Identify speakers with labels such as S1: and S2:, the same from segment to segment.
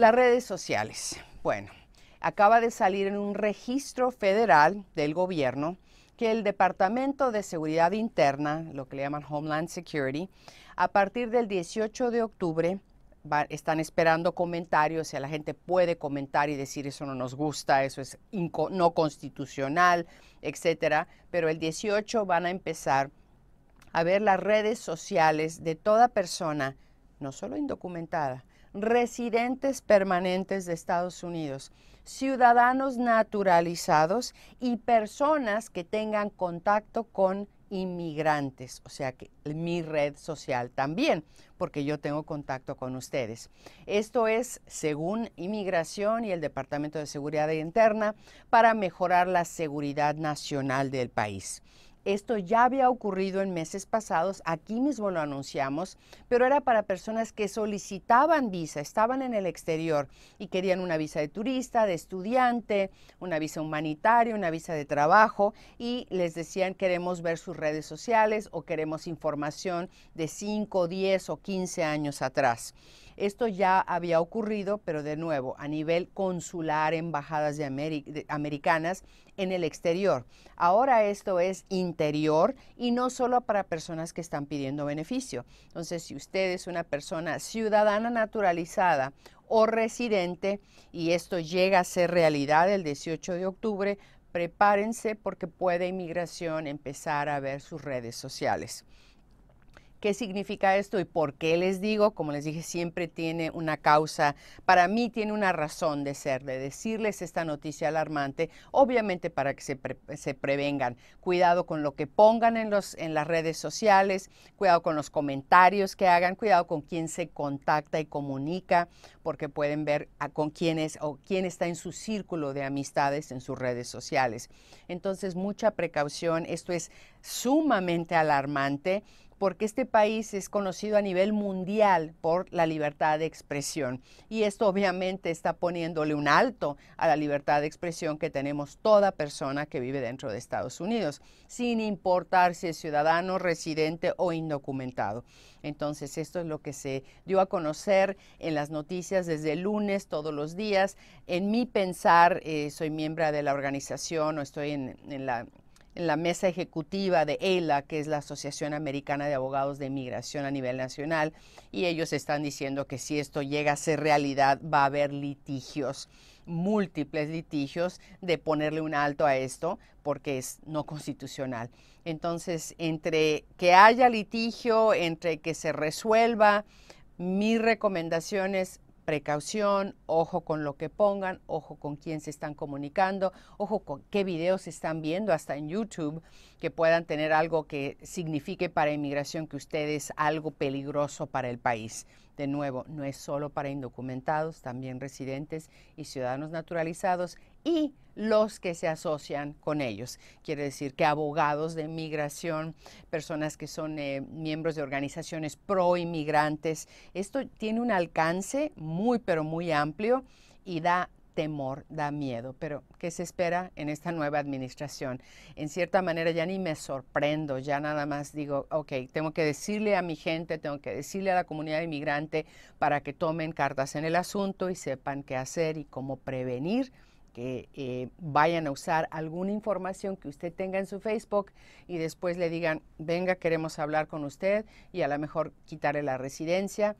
S1: Las redes sociales. Bueno, acaba de salir en un registro federal del gobierno que el Departamento de Seguridad Interna, lo que le llaman Homeland Security, a partir del 18 de octubre están esperando comentarios, o sea, la gente puede comentar y decir eso no nos gusta, eso es no constitucional, etcétera, pero el 18 van a empezar a ver las redes sociales de toda persona, no solo indocumentada, residentes permanentes de Estados Unidos, ciudadanos naturalizados y personas que tengan contacto con inmigrantes, o sea que mi red social también, porque yo tengo contacto con ustedes. Esto es según Inmigración y el Departamento de Seguridad Interna para mejorar la seguridad nacional del país. Esto ya había ocurrido en meses pasados, aquí mismo lo anunciamos, pero era para personas que solicitaban visa, estaban en el exterior y querían una visa de turista, de estudiante, una visa humanitaria, una visa de trabajo y les decían queremos ver sus redes sociales o queremos información de 5, 10 o 15 años atrás. Esto ya había ocurrido, pero de nuevo, a nivel consular, embajadas americanas en el exterior. Ahora esto es interior y no solo para personas que están pidiendo beneficio. Entonces, si usted es una persona ciudadana naturalizada o residente y esto llega a ser realidad el 18 de octubre, prepárense porque puede inmigración empezar a ver sus redes sociales. ¿Qué significa esto y por qué les digo? Como les dije, siempre tiene una causa, para mí tiene una razón de ser, de decirles esta noticia alarmante, obviamente para que se, prevengan. Cuidado con lo que pongan en, los, en las redes sociales, cuidado con los comentarios que hagan, cuidado con quién se contacta y comunica, porque pueden ver con quién o quién está en su círculo de amistades en sus redes sociales. Entonces, mucha precaución, esto es sumamente alarmante porque este país es conocido a nivel mundial por la libertad de expresión. Y esto obviamente está poniéndole un alto a la libertad de expresión que tenemos toda persona que vive dentro de Estados Unidos, sin importar si es ciudadano, residente o indocumentado. Entonces, esto es lo que se dio a conocer en las noticias desde el lunes, todos los días. En mi pensar, eh, soy miembro de la organización o estoy en la en la mesa ejecutiva de ELA, que es la Asociación Americana de Abogados de Migración a nivel nacional, y ellos están diciendo que si esto llega a ser realidad va a haber litigios, múltiples litigios de ponerle un alto a esto porque es no constitucional. Entonces, entre que haya litigio, entre que se resuelva, mi recomendaciones es precaución, ojo con lo que pongan, ojo con quién se están comunicando, ojo con qué videos están viendo, hasta en YouTube, que puedan tener algo que signifique para inmigración que ustedes algo peligroso para el país. De nuevo, no es solo para indocumentados, también residentes y ciudadanos naturalizados y los que se asocian con ellos. Quiere decir que abogados de migración, personas que son eh, miembros de organizaciones pro inmigrantes, esto tiene un alcance muy, pero muy amplio y da temor, da miedo, pero ¿qué se espera en esta nueva administración? En cierta manera ya ni me sorprendo, ya nada más digo, ok, tengo que decirle a mi gente, tengo que decirle a la comunidad inmigrante para que tomen cartas en el asunto y sepan qué hacer y cómo prevenir que eh, vayan a usar alguna información que usted tenga en su Facebook y después le digan, venga, queremos hablar con usted y a lo mejor quitarle la residencia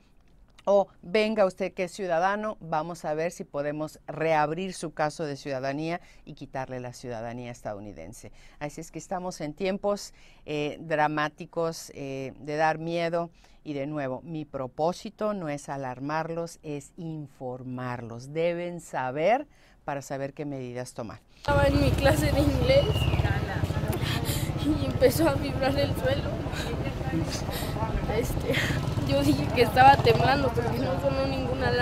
S1: o venga usted que es ciudadano, vamos a ver si podemos reabrir su caso de ciudadanía y quitarle la ciudadanía estadounidense. Así es que estamos en tiempos eh, dramáticos eh, de dar miedo y de nuevo, mi propósito no es alarmarlos, es informarlos. Deben saber para saber qué medidas tomar. Estaba en mi clase de inglés y empezó a vibrar el suelo. Este, yo dije que estaba temblando porque no sonó ninguna alarma.